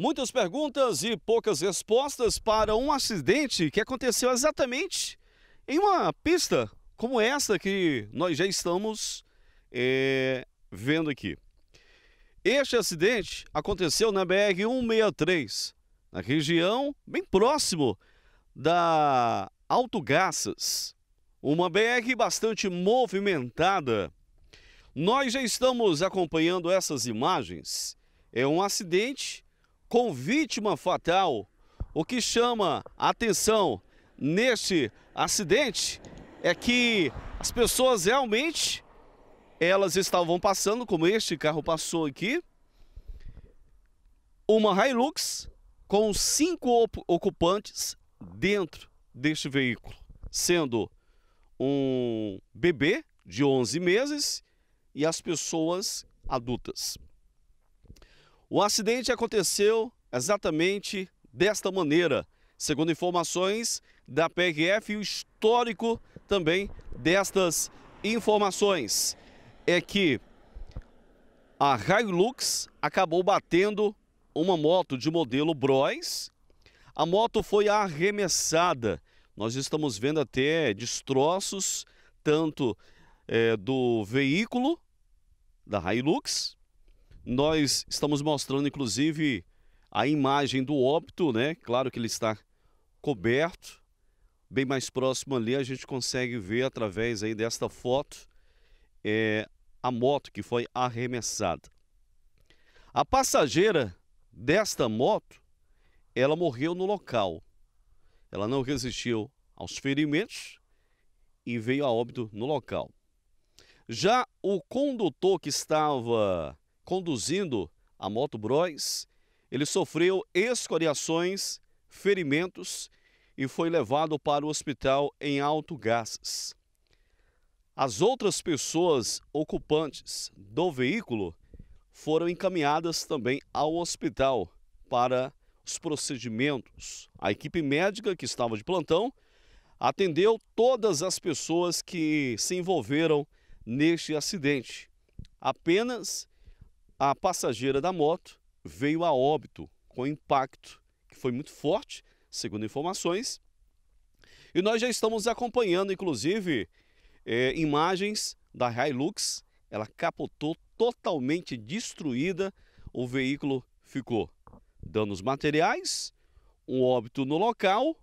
Muitas perguntas e poucas respostas para um acidente que aconteceu exatamente em uma pista como essa que nós já estamos é, vendo aqui. Este acidente aconteceu na BR-163, na região bem próximo da Alto Gaças, uma BR bastante movimentada. Nós já estamos acompanhando essas imagens. É um acidente com vítima fatal. O que chama a atenção neste acidente é que as pessoas realmente elas estavam passando, como este carro passou aqui, uma Hilux com cinco ocupantes dentro deste veículo, sendo um bebê de 11 meses e as pessoas adultas. O acidente aconteceu exatamente desta maneira, segundo informações da PRF e o histórico também destas informações é que a Hilux acabou batendo uma moto de modelo Bros. A moto foi arremessada. Nós estamos vendo até destroços tanto é, do veículo da Hilux nós estamos mostrando, inclusive, a imagem do óbito, né? Claro que ele está coberto. Bem mais próximo ali, a gente consegue ver através aí desta foto é, a moto que foi arremessada. A passageira desta moto, ela morreu no local. Ela não resistiu aos ferimentos e veio a óbito no local. Já o condutor que estava conduzindo a moto Bros, ele sofreu escoriações, ferimentos e foi levado para o hospital em Alto Gases. As outras pessoas ocupantes do veículo foram encaminhadas também ao hospital para os procedimentos. A equipe médica que estava de plantão atendeu todas as pessoas que se envolveram neste acidente. Apenas a passageira da moto veio a óbito com impacto, que foi muito forte, segundo informações. E nós já estamos acompanhando, inclusive, é, imagens da Hilux. Ela capotou totalmente destruída, o veículo ficou. Danos materiais, um óbito no local,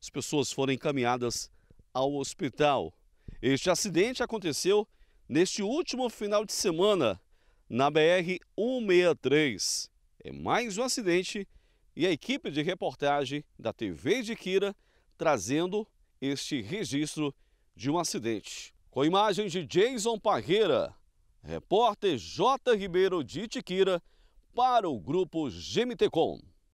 as pessoas foram encaminhadas ao hospital. Este acidente aconteceu neste último final de semana na BR-163. É mais um acidente e a equipe de reportagem da TV de Quira trazendo este registro de um acidente. Com imagens de Jason Parreira, repórter J. Ribeiro de Tiquira, para o grupo GMTcom.